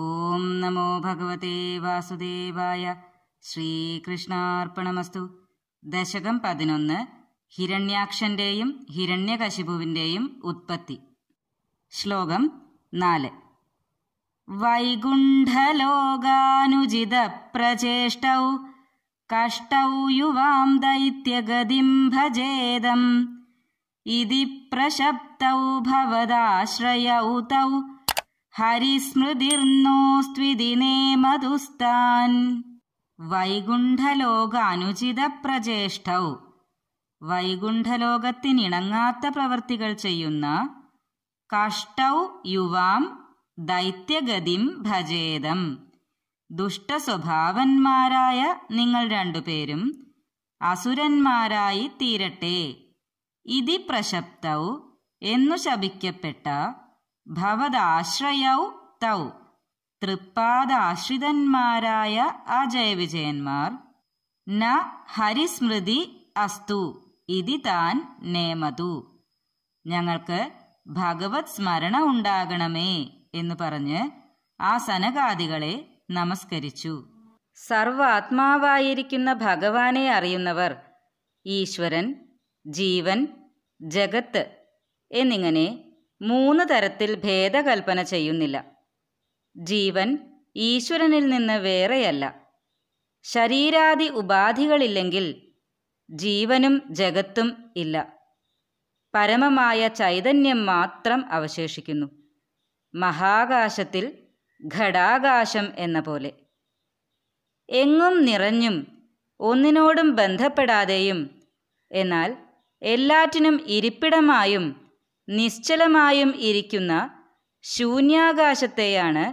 ഓം നമോ ഭഗവതേ വാസുദേവായ ശ്രീകൃഷ്ണാർപ്പണമസ്തു ദശകം പതിനൊന്ന് ഹിരണ്യാക്ഷന്റെയും ഹിരണ്യകശിപുവിന്റെയും ഉത്പത്തി ശ്ലോകം നാല് വൈകുണ്ഠലോകാനുജിത പ്രചേഷ്ട കഷ്ടൗ യുവാം ദൈത്യഗതിം ഭജേദം ഇതി പ്രശബ്ദൗ ഭവദാശ്രയൗ തൗ ഹരിസ്മൃതിർന്നോസ്ത്വിദിനേ മധുസ്താൻ വൈകുണ്ഠലോകാനുചിതപ്രജേഷ്ഠൗ വൈകുണ്ഠലോകത്തിനിണങ്ങാത്ത പ്രവൃത്തികൾ ചെയ്യുന്ന കഷ്ടൗ യുവാം ദൈത്യഗതിം ഭജേതം ദുഷ്ടസ്വഭാവന്മാരായ നിങ്ങൾ രണ്ടുപേരും അസുരന്മാരായി തീരട്ടെ ഇതി പ്രശബ്ദൗ എന്നു ശപിക്കപ്പെട്ട ഭവദാശ്രയൗ തൗ തൃപ്പാദാശ്രിതന്മാരായ അജയവിജയന്മാർ ന ഹരിസ്മൃതി അസ്തു ഇതി താൻ നേമതു ഞങ്ങൾക്ക് ഭഗവത് സ്മരണ ഉണ്ടാകണമേ എന്ന് പറഞ്ഞ് ആ സനകാദികളെ നമസ്കരിച്ചു സർവാത്മാവായിരിക്കുന്ന ഭഗവാനെ അറിയുന്നവർ ഈശ്വരൻ ജീവൻ ജഗത്ത് എന്നിങ്ങനെ മൂന്ന് തരത്തിൽ ഭേദകൽപ്പന ചെയ്യുന്നില്ല ജീവൻ ഈശ്വരനിൽ നിന്ന് വേറെയല്ല ശരീരാദി ഉപാധികളില്ലെങ്കിൽ ജീവനും ജഗത്തും ഇല്ല പരമമായ ചൈതന്യം മാത്രം അവശേഷിക്കുന്നു മഹാകാശത്തിൽ ഘടാകാശം എന്ന പോലെ എങ്ങും നിറഞ്ഞും ഒന്നിനോടും ബന്ധപ്പെടാതെയും എന്നാൽ എല്ലാറ്റിനും ഇരിപ്പിടമായും നിശ്ചലമായും ഇരിക്കുന്ന ശൂന്യാകാശത്തെയാണ്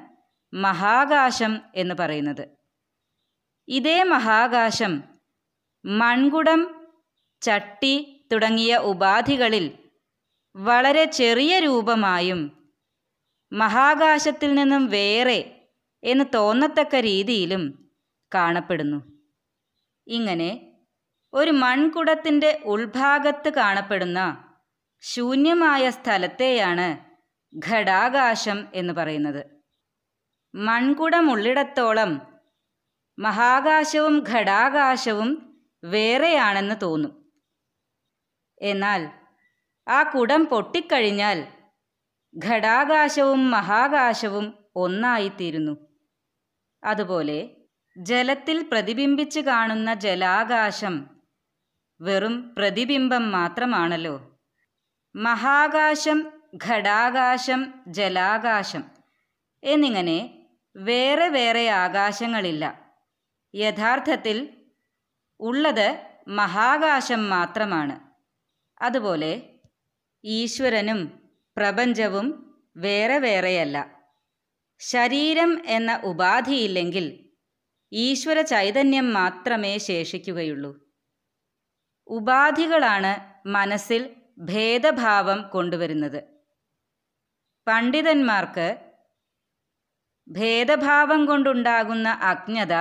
മഹാകാശം എന്ന് പറയുന്നത് ഇതേ മഹാകാശം മൺകുടം ചട്ടി തുടങ്ങിയ ഉപാധികളിൽ വളരെ ചെറിയ രൂപമായും മഹാകാശത്തിൽ നിന്നും വേറെ എന്ന് തോന്നത്തക്ക രീതിയിലും കാണപ്പെടുന്നു ഇങ്ങനെ ഒരു മൺകുടത്തിൻ്റെ ഉൾഭാഗത്ത് കാണപ്പെടുന്ന ശൂന്യമായ സ്ഥലത്തെയാണ് ഘടാകാശം എന്ന് പറയുന്നത് മൺകുടമുള്ളിടത്തോളം മഹാകാശവും ഘടാകാശവും വേറെയാണെന്ന് തോന്നും എന്നാൽ ആ കുടം പൊട്ടിക്കഴിഞ്ഞാൽ ഘടാകാശവും മഹാകാശവും ഒന്നായിത്തീരുന്നു അതുപോലെ ജലത്തിൽ പ്രതിബിംബിച്ച് കാണുന്ന ജലാകാശം വെറും പ്രതിബിംബം മാത്രമാണല്ലോ മഹാകാശം ഘടാകാശം ജലാകാശം എന്നിങ്ങനെ വേറെ വേറെ ആകാശങ്ങളില്ല യഥാർത്ഥത്തിൽ ഉള്ളത് മഹാകാശം മാത്രമാണ് അതുപോലെ ഈശ്വരനും പ്രപഞ്ചവും വേറെ വേറെയല്ല ശരീരം എന്ന ഉപാധിയില്ലെങ്കിൽ ഈശ്വര ചൈതന്യം മാത്രമേ ശേഷിക്കുകയുള്ളൂ ഉപാധികളാണ് മനസ്സിൽ ഭേദഭാവം കൊണ്ടുവരുന്നത് പണ്ഡിതന്മാർക്ക് ഭേദഭാവം കൊണ്ടുണ്ടാകുന്ന അജ്ഞത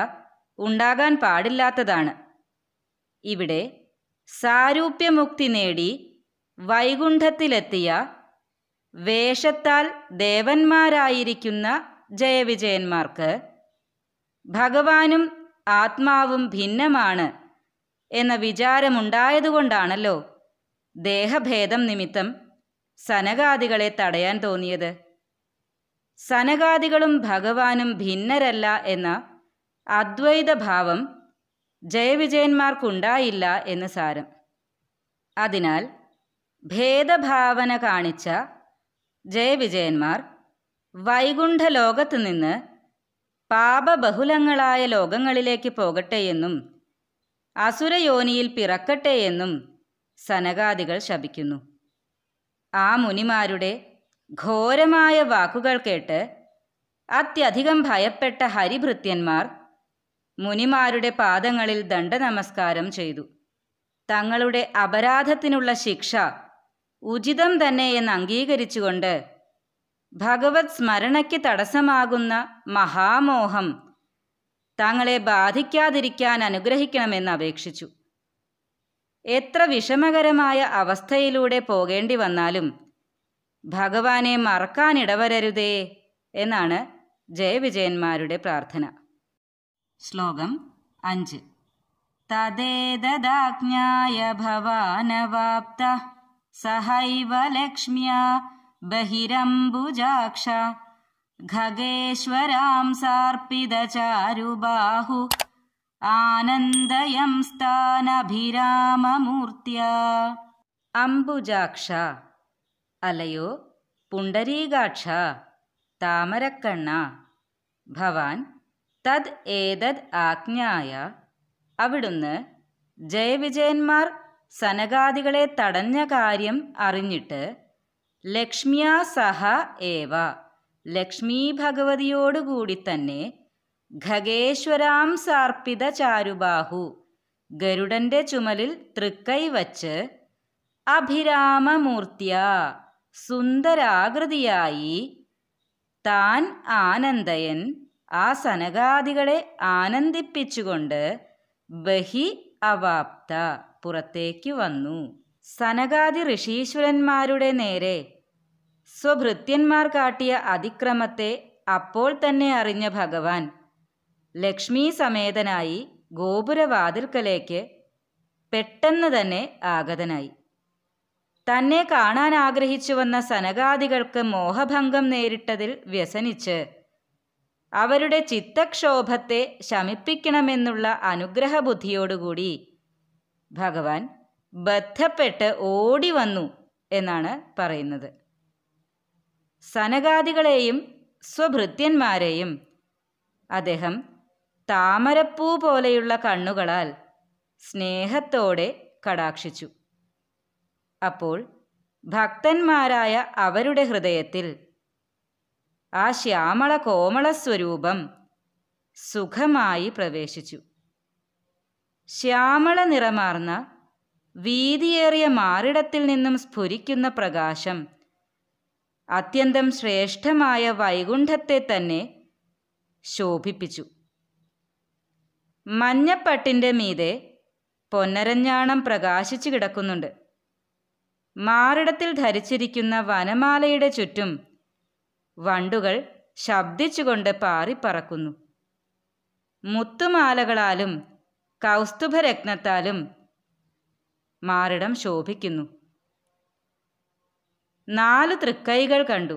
ഉണ്ടാകാൻ പാടില്ലാത്തതാണ് ഇവിടെ സാരൂപ്യമുക്തി നേടി വൈകുണ്ഠത്തിലെത്തിയ വേഷത്താൽ ദേവന്മാരായിരിക്കുന്ന ജയവിജയന്മാർക്ക് ഭഗവാനും ആത്മാവും ഭിന്നമാണ് എന്ന വിചാരമുണ്ടായതുകൊണ്ടാണല്ലോ ദേഹഭേദം നിമിത്തം സനകാദികളെ തടയാൻ തോന്നിയത് സനകാദികളും ഭഗവാനും ഭിന്നരല്ല എന്ന അദ്വൈതഭാവം ജയവിജയന്മാർക്കുണ്ടായില്ല എന്ന് സാരം അതിനാൽ ഭേദഭാവന കാണിച്ച ജയവിജയന്മാർ വൈകുണ്ഠ ലോകത്ത് നിന്ന് പാപബഹുലങ്ങളായ ലോകങ്ങളിലേക്ക് പോകട്ടെയെന്നും അസുരയോനിയിൽ പിറക്കട്ടെയെന്നും സനകാദികൾ ശപിക്കുന്നു ആ മുനിമാരുടെ ഘോരമായ വാക്കുകൾ കേട്ട് അത്യധികം ഭയപ്പെട്ട ഹരിഭൃത്യന്മാർ മുനിമാരുടെ പാദങ്ങളിൽ ദണ്ഡനമസ്കാരം ചെയ്തു തങ്ങളുടെ അപരാധത്തിനുള്ള ശിക്ഷ ഉചിതം തന്നെ എന്ന് അംഗീകരിച്ചുകൊണ്ട് ഭഗവത് സ്മരണയ്ക്ക് തടസ്സമാകുന്ന മഹാമോഹം തങ്ങളെ ബാധിക്കാതിരിക്കാൻ അനുഗ്രഹിക്കണമെന്ന് അപേക്ഷിച്ചു എത്ര വിഷമകരമായ അവസ്ഥയിലൂടെ പോകേണ്ടി വന്നാലും ഭഗവാനെ മറക്കാനിടവരരുതേ എന്നാണ് ജയവിജയന്മാരുടെ പ്രാർത്ഥന ശ്ലോകം അഞ്ച് തദേതദാജ്ഞായ ഭവാനവാപ്ത സഹൈവ ലക്ഷ്മ്യാ ബഹിരംബുജാക്ഷ ഖഗേശ്വരാം സാർപ്പിത ചാരുബാഹു ആനന്ദയം ആനന്ദയംസ്ഥാനഭിരാമമൂർത്തിയ അംബുജാക്ഷ അലയോ പുണ്ടരീകാക്ഷ താമരക്കണ്ണ ഭവാൻ തദ് ഏതദ് ആജ്ഞായ അവിടുന്ന് ജയവിജയന്മാർ സനകാദികളെ തടഞ്ഞ കാര്യം അറിഞ്ഞിട്ട് ലക്ഷ്മിയാ സഹ ഏവ ലക്ഷ്മി ഭഗവതിയോടുകൂടി തന്നെ ഖഗേശ്വരാം സാർപ്പിത ചാരുബാഹു ഗരുഡന്റെ ചുമലിൽ തൃക്കൈ വച്ച് അഭിരാമമൂർത്തിയ സുന്ദരാകൃതിയായി താൻ ആനന്ദയൻ ആ സനകാദികളെ ആനന്ദിപ്പിച്ചുകൊണ്ട് ബഹി അവാപ്ത പുറത്തേക്ക് വന്നു സനകാദി ഋഷീശ്വരന്മാരുടെ നേരെ സ്വഭൃത്യന്മാർ കാട്ടിയ അതിക്രമത്തെ അപ്പോൾ തന്നെ അറിഞ്ഞ ഭഗവാൻ ലക്ഷ്മി സമേതനായി ഗോപുരവാതിൽക്കലേക്ക് പെട്ടെന്ന് തന്നെ ആഗതനായി തന്നെ കാണാൻ ആഗ്രഹിച്ചു വന്ന സനകാദികൾക്ക് മോഹഭംഗം നേരിട്ടതിൽ വ്യസനിച്ച് അവരുടെ ചിത്തക്ഷോഭത്തെ ശമിപ്പിക്കണമെന്നുള്ള അനുഗ്രഹബുദ്ധിയോടുകൂടി ഭഗവാൻ ബദ്ധപ്പെട്ട് ഓടി വന്നു എന്നാണ് പറയുന്നത് സനകാദികളെയും സ്വഭൃത്യന്മാരെയും അദ്ദേഹം താമരപ്പൂ പോലെയുള്ള കണ്ണുകളാൽ സ്നേഹത്തോടെ കടാക്ഷിച്ചു അപ്പോൾ ഭക്തന്മാരായ അവരുടെ ഹൃദയത്തിൽ ആ ശ്യാമള കോമള സ്വരൂപം സുഖമായി പ്രവേശിച്ചു ശ്യാമള നിറമാർന്ന വീതിയേറിയ മാറിടത്തിൽ നിന്നും സ്ഫുരിക്കുന്ന പ്രകാശം അത്യന്തം ശ്രേഷ്ഠമായ വൈകുണ്ഠത്തെ തന്നെ ശോഭിപ്പിച്ചു മഞ്ഞപ്പട്ടിൻ്റെ മീതെ പൊന്നരഞ്ഞാണം പ്രകാശിച്ചു കിടക്കുന്നുണ്ട് മാറിടത്തിൽ ധരിച്ചിരിക്കുന്ന വനമാലയുടെ ചുറ്റും വണ്ടുകൾ ശബ്ദിച്ചുകൊണ്ട് പാറിപ്പറക്കുന്നു മുത്തുമാലകളാലും കൗസ്തുഭരത്നത്താലും മാറിടം ശോഭിക്കുന്നു നാല് തൃക്കൈകൾ കണ്ടു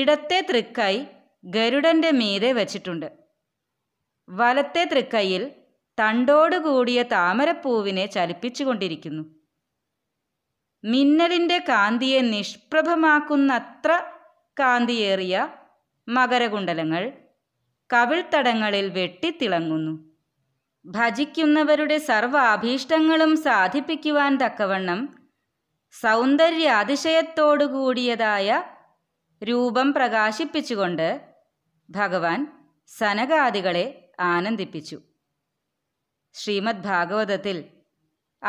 ഇടത്തെ തൃക്കൈ ഗരുഡന്റെ മീതെ വച്ചിട്ടുണ്ട് വലത്തെ തൃക്കൈയിൽ തണ്ടോടുകൂടിയ താമരപ്പൂവിനെ ചലിപ്പിച്ചുകൊണ്ടിരിക്കുന്നു മിന്നലിൻ്റെ കാന്തിയെ നിഷ്പ്രഭമാക്കുന്നത്ര കാന്തിയേറിയ മകരകുണ്ടലങ്ങൾ കവിൾത്തടങ്ങളിൽ വെട്ടിത്തിളങ്ങുന്നു ഭജിക്കുന്നവരുടെ സർവാഭീഷ്ടങ്ങളും സാധിപ്പിക്കുവാൻ തക്കവണ്ണം സൗന്ദര്യാതിശയത്തോടുകൂടിയതായ രൂപം പ്രകാശിപ്പിച്ചുകൊണ്ട് ഭഗവാൻ സനകാദികളെ ആനന്ദിപ്പിച്ചു ശ്രീമദ് ഭാഗവതത്തിൽ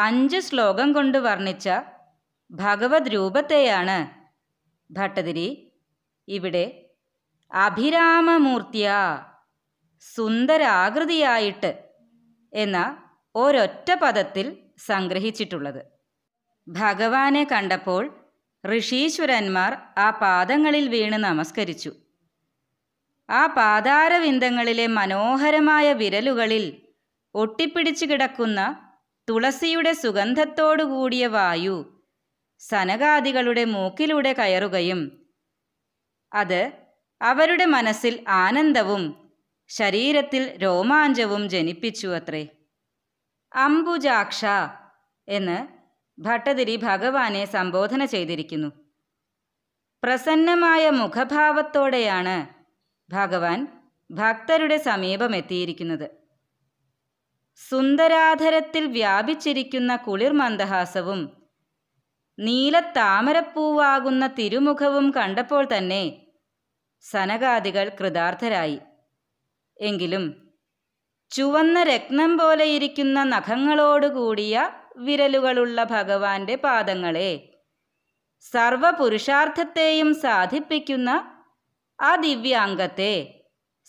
അഞ്ച് ശ്ലോകം കൊണ്ട് വർണ്ണിച്ച ഭഗവത് രൂപത്തെയാണ് ഭട്ടതിരി ഇവിടെ അഭിരാമമൂർത്തിയ സുന്ദരാകൃതിയായിട്ട് എന്ന ഒരൊറ്റ പദത്തിൽ സംഗ്രഹിച്ചിട്ടുള്ളത് ഭഗവാനെ കണ്ടപ്പോൾ ഋഷീശ്വരന്മാർ ആ പാദങ്ങളിൽ വീണ് നമസ്കരിച്ചു ആ പാതാരവിന്ദങ്ങളിലെ മനോഹരമായ വിരലുകളിൽ ഒട്ടിപ്പിടിച്ചു കിടക്കുന്ന തുളസിയുടെ സുഗന്ധത്തോടുകൂടിയ വായു സനകാദികളുടെ മൂക്കിലൂടെ കയറുകയും അത് അവരുടെ മനസ്സിൽ ആനന്ദവും ശരീരത്തിൽ രോമാഞ്ചവും ജനിപ്പിച്ചു അത്രേ അംബുജാക്ഷ എന്ന് ഭട്ടതിരി ഭഗവാനെ സംബോധന ചെയ്തിരിക്കുന്നു പ്രസന്നമായ മുഖഭാവത്തോടെയാണ് ഭഗവാൻ ഭക്തരുടെ സമീപമെത്തിയിരിക്കുന്നത് സുന്ദരാധരത്തിൽ വ്യാപിച്ചിരിക്കുന്ന കുളിർ മന്ദഹാസവും നീലത്താമരപ്പൂവാകുന്ന തിരുമുഖവും കണ്ടപ്പോൾ തന്നെ സനകാദികൾ കൃതാർത്ഥരായി എങ്കിലും ചുവന്ന രക്തം പോലെയിരിക്കുന്ന നഖങ്ങളോടുകൂടിയ വിരലുകളുള്ള ഭഗവാന്റെ പാദങ്ങളെ സർവപുരുഷാർത്ഥത്തെയും സാധിപ്പിക്കുന്ന ആ ദിവ്യാംഗത്തെ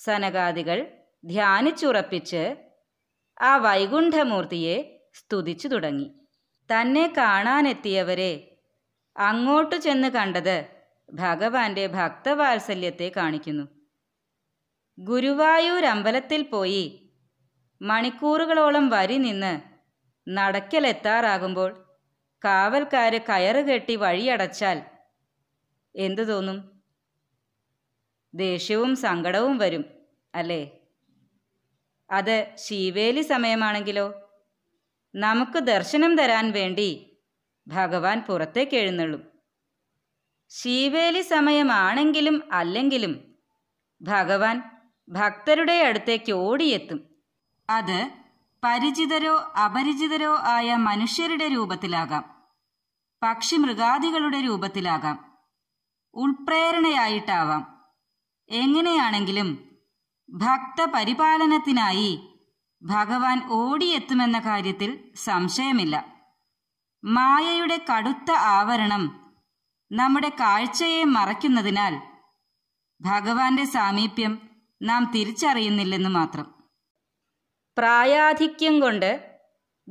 സനകാദികൾ ധ്യാനിച്ചുറപ്പിച്ച് ആ വൈകുണ്ഠമൂർത്തിയെ സ്തുതിച്ചു തുടങ്ങി തന്നെ കാണാനെത്തിയവരെ അങ്ങോട്ടു ചെന്ന് കണ്ടത് ഭഗവാന്റെ ഭക്തവാത്സല്യത്തെ കാണിക്കുന്നു ഗുരുവായൂർ അമ്പലത്തിൽ പോയി മണിക്കൂറുകളോളം വരി നിന്ന് നടക്കലെത്താറാകുമ്പോൾ കാവൽക്കാര് കയറുകെട്ടി വഴിയടച്ചാൽ എന്തു തോന്നും ദേഷ്യവും സങ്കടവും വരും അല്ലേ അത് ശീവേലി സമയമാണെങ്കിലോ നമുക്ക് ദർശനം തരാൻ വേണ്ടി ഭഗവാൻ പുറത്തേക്ക് എഴുന്നള്ളും ശീവേലി സമയമാണെങ്കിലും അല്ലെങ്കിലും ഭഗവാൻ ഭക്തരുടെ അടുത്തേക്ക് ഓടിയെത്തും അത് പരിചിതരോ അപരിചിതരോ ആയ മനുഷ്യരുടെ രൂപത്തിലാകാം പക്ഷി മൃഗാദികളുടെ രൂപത്തിലാകാം ഉൾപ്രേരണയായിട്ടാവാം എങ്ങനെയാണെങ്കിലും ഭക്തപരിപാലനത്തിനായി ഭഗവാൻ ഓടിയെത്തുമെന്ന കാര്യത്തിൽ സംശയമില്ല മായയുടെ കടുത്ത ആവരണം നമ്മുടെ കാഴ്ചയെ മറയ്ക്കുന്നതിനാൽ ഭഗവാന്റെ സാമീപ്യം നാം തിരിച്ചറിയുന്നില്ലെന്ന് മാത്രം പ്രായാധിക്യം കൊണ്ട്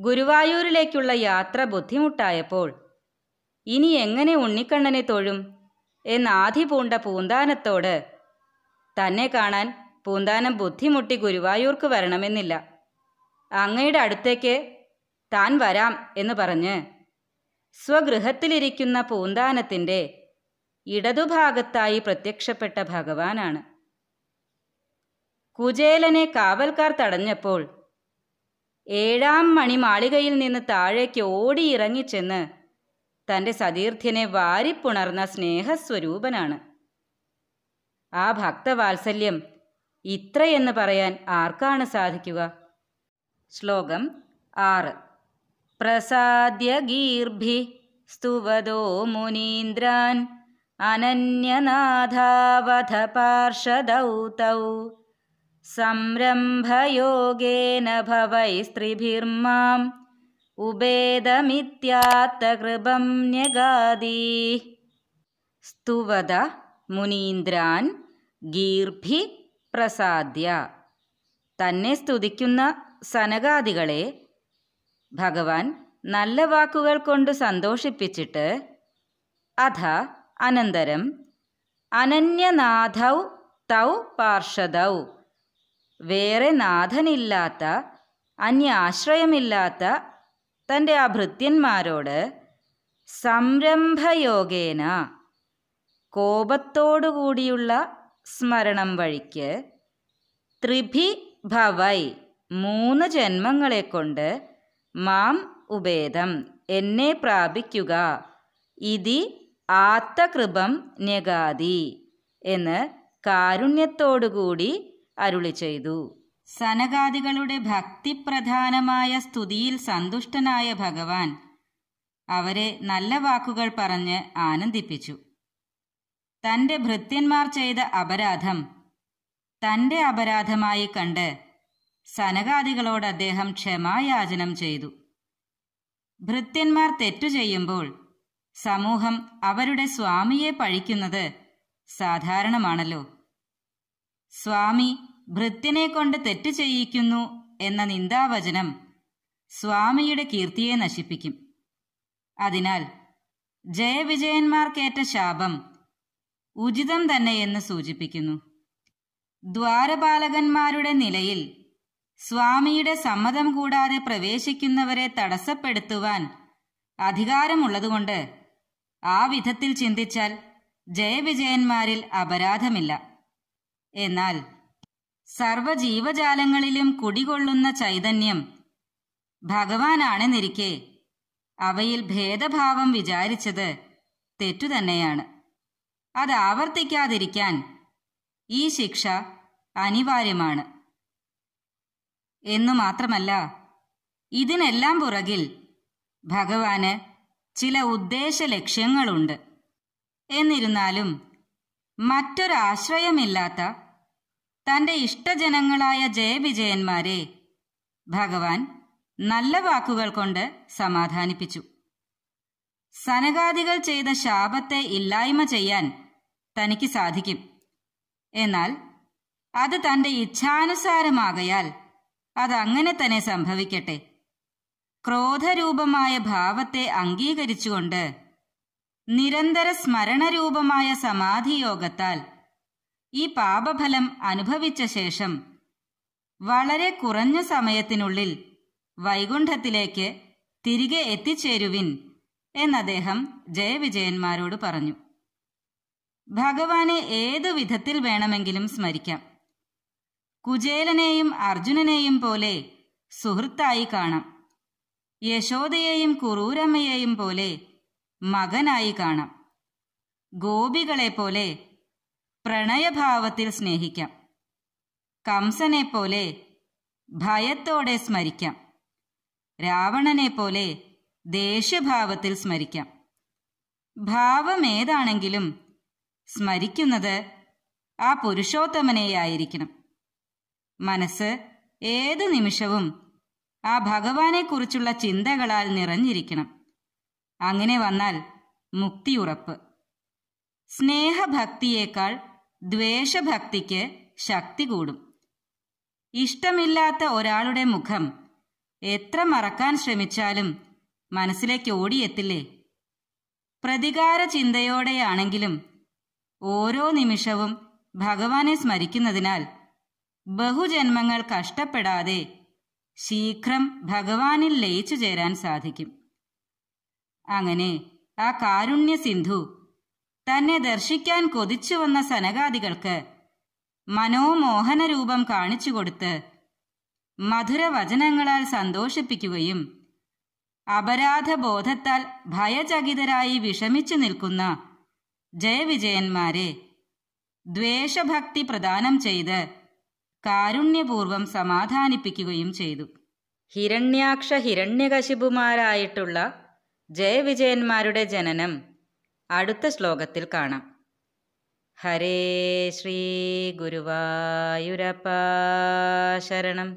ഗുരുവായൂരിലേക്കുള്ള യാത്ര ബുദ്ധിമുട്ടായപ്പോൾ ഇനി എങ്ങനെ ഉണ്ണിക്കണ്ണനെ തൊഴും എന്നാധി പൂണ്ട പൂന്താനത്തോട് തന്നെ കാണാൻ പൂന്താനം ബുദ്ധിമുട്ടി ഗുരുവായൂർക്ക് വരണമെന്നില്ല അങ്ങയുടെ അടുത്തേക്ക് താൻ വരാം എന്ന് പറഞ്ഞ് സ്വഗൃഹത്തിലിരിക്കുന്ന പൂന്താനത്തിൻ്റെ ഇടതുഭാഗത്തായി പ്രത്യക്ഷപ്പെട്ട ഭഗവാനാണ് കുചേലനെ കാവൽക്കാർ തടഞ്ഞപ്പോൾ ഏഴാം മണി മാളികയിൽ നിന്ന് താഴേക്ക് ഓടിയിറങ്ങിച്ചെന്ന് തൻ്റെ സതീർത്ഥ്യനെ വാരിപ്പുണർന്ന സ്നേഹസ്വരൂപനാണ് ആ ഭക്തവാത്സല്യം ഇത്രയെന്ന് പറയാൻ ആർക്കാണ് സാധിക്കുക ശ്ലോകം ആറ് പ്രസാദ്യ ഗീർഭി സ്തുവതോ മുനീന്ദ്രാൻ അനന്യനാഥാവധ പാർഷദൗതൗ സംരംഭയോഗേന ഭവൈസ്ത്രിഭിർമാം ഉഭേദമിത്യാത്തകൃപം ന്യഗാദീ സ്തുവത മുനീന്ദ്രാൻ ഗീർഭി പ്രസാദ്യ തന്നെ സ്തുതിക്കുന്ന സനകാദികളെ ഭഗവാൻ നല്ല വാക്കുകൾ കൊണ്ട് സന്തോഷിപ്പിച്ചിട്ട് അധ അനന്തരം അനന്യനാഥൗ തൗ പാർഷദൗ വേറെ നാഥനില്ലാത്ത അന്യാശ്രയമില്ലാത്ത തൻ്റെ ആ ഭൃത്യന്മാരോട് സംരംഭയോഗേന കോപത്തോടുകൂടിയുള്ള സ്മരണം വഴിക്ക് ത്രിഭി ഭവൈ മൂന്ന് ജന്മങ്ങളെ കൊണ്ട് മാം ഉപേദം എന്നെ പ്രാപിക്കുക ഇതി ആത്തകൃപം ന്യഗാതി എന്ന് കാരുണ്യത്തോടുകൂടി അരുളി ചെയ്തു സനഗാദികളുടെ ഭക്തിപ്രധാനമായ സ്തുതിയിൽ സന്തുഷ്ടനായ ഭഗവാൻ അവരെ നല്ല വാക്കുകൾ പറഞ്ഞ് ആനന്ദിപ്പിച്ചു തന്റെ ഭൃത്യന്മാർ ചെയ്ത അപരാധം തന്റെ അപരാധമായി കണ്ട് സനകാദികളോട് അദ്ദേഹം ക്ഷമായാചനം ചെയ്തു ഭൃത്യന്മാർ തെറ്റു ചെയ്യുമ്പോൾ സമൂഹം അവരുടെ സ്വാമിയെ പഴിക്കുന്നത് സാധാരണമാണല്ലോ സ്വാമി ഭൃത്യനെ കൊണ്ട് തെറ്റ് ചെയ്യിക്കുന്നു എന്ന നിന്ദാവചനം സ്വാമിയുടെ കീർത്തിയെ നശിപ്പിക്കും അതിനാൽ ജയവിജയന്മാർക്കേറ്റ ശാപം ഉചിതം എന്ന് സൂചിപ്പിക്കുന്നു ദ്വാരപാലകന്മാരുടെ നിലയിൽ സ്വാമിയുടെ സമ്മതം കൂടാതെ പ്രവേശിക്കുന്നവരെ തടസ്സപ്പെടുത്തുവാൻ അധികാരമുള്ളതുകൊണ്ട് ആ വിധത്തിൽ ചിന്തിച്ചാൽ ജയവിജയന്മാരിൽ അപരാധമില്ല എന്നാൽ സർവജീവജാലങ്ങളിലും കുടികൊള്ളുന്ന ചൈതന്യം ഭഗവാനാണെന്നിരിക്കെ അവയിൽ ഭേദഭാവം വിചാരിച്ചത് തെറ്റുതന്നെയാണ് അത് ആവർത്തിക്കാതിരിക്കാൻ ഈ ശിക്ഷ അനിവാര്യമാണ് എന്നു മാത്രമല്ല ഇതിനെല്ലാം പുറകിൽ ഭഗവാന് ചില ഉദ്ദേശ ലക്ഷ്യങ്ങളുണ്ട് എന്നിരുന്നാലും മറ്റൊരാശ്രയമില്ലാത്ത തന്റെ ഇഷ്ടജനങ്ങളായ ജയവിജയന്മാരെ ഭഗവാൻ നല്ല വാക്കുകൾ കൊണ്ട് സമാധാനിപ്പിച്ചു സനകാദികൾ ചെയ്ത ശാപത്തെ ഇല്ലായ്മ ചെയ്യാൻ തനിക്ക് സാധിക്കും എന്നാൽ അത് തന്റെ ഇച്ഛാനുസാരമാകയാൽ അതങ്ങനെ തന്നെ സംഭവിക്കട്ടെ ക്രോധരൂപമായ ഭാവത്തെ അംഗീകരിച്ചുകൊണ്ട് നിരന്തര സ്മരണരൂപമായ സമാധിയോഗത്താൽ ഈ പാപഫലം അനുഭവിച്ച ശേഷം വളരെ കുറഞ്ഞ സമയത്തിനുള്ളിൽ വൈകുണ്ഠത്തിലേക്ക് തിരികെ എത്തിച്ചേരുവിൻ എന്നദ്ദേഹം ജയവിജയന്മാരോട് പറഞ്ഞു ഭഗവാനെ ഏത് വിധത്തിൽ വേണമെങ്കിലും സ്മരിക്കാം കുചേലനെയും അർജുനനെയും പോലെ സുഹൃത്തായി കാണാം യശോദയെയും കുറൂരമ്മയെയും പോലെ മകനായി കാണാം ഗോപികളെ പോലെ പ്രണയഭാവത്തിൽ സ്നേഹിക്കാം കംസനെ പോലെ ഭയത്തോടെ സ്മരിക്കാം രാവണനെ പോലെ ദേഷ്യഭാവത്തിൽ സ്മരിക്കാം ഭാവമേതാണെങ്കിലും സ്മരിക്കുന്നത് ആ പുരുഷോത്തമനെയായിരിക്കണം മനസ്സ് ഏതു നിമിഷവും ആ ഭഗവാനെക്കുറിച്ചുള്ള ചിന്തകളാൽ നിറഞ്ഞിരിക്കണം അങ്ങനെ വന്നാൽ മുക്തിയുറപ്പ് സ്നേഹഭക്തിയേക്കാൾ ദ്വേഷഭക്തിക്ക് ശക്തി കൂടും ഇഷ്ടമില്ലാത്ത ഒരാളുടെ മുഖം എത്ര മറക്കാൻ ശ്രമിച്ചാലും മനസ്സിലേക്ക് ഓടിയെത്തില്ലേ പ്രതികാര ചിന്തയോടെയാണെങ്കിലും ഓരോ നിമിഷവും ഭഗവാനെ സ്മരിക്കുന്നതിനാൽ ബഹുജന്മങ്ങൾ കഷ്ടപ്പെടാതെ ശീഘ്രം ഭഗവാനിൽ ലയിച്ചു ചേരാൻ സാധിക്കും അങ്ങനെ ആ കാരുണ്യ സിന്ധു തന്നെ ദർശിക്കാൻ കൊതിച്ചു വന്ന സനകാദികൾക്ക് മനോമോഹന രൂപം കാണിച്ചു കൊടുത്ത് മധുരവചനങ്ങളാൽ സന്തോഷിപ്പിക്കുകയും അപരാധബോധത്താൽ ഭയചകിതരായി വിഷമിച്ചു നിൽക്കുന്ന ജയവിജയന്മാരെ ദ്വേഷഭക്തി പ്രദാനം ചെയ്ത് കാരുണ്യപൂർവം സമാധാനിപ്പിക്കുകയും ചെയ്തു ഹിരണ്യാക്ഷ ഹിരണ്യകശിപുമാരായിട്ടുള്ള ജയവിജയന്മാരുടെ ജനനം അടുത്ത ശ്ലോകത്തിൽ കാണാം ഹരേ ശ്രീ ഗുരുവായൂരപ്പ ശരണം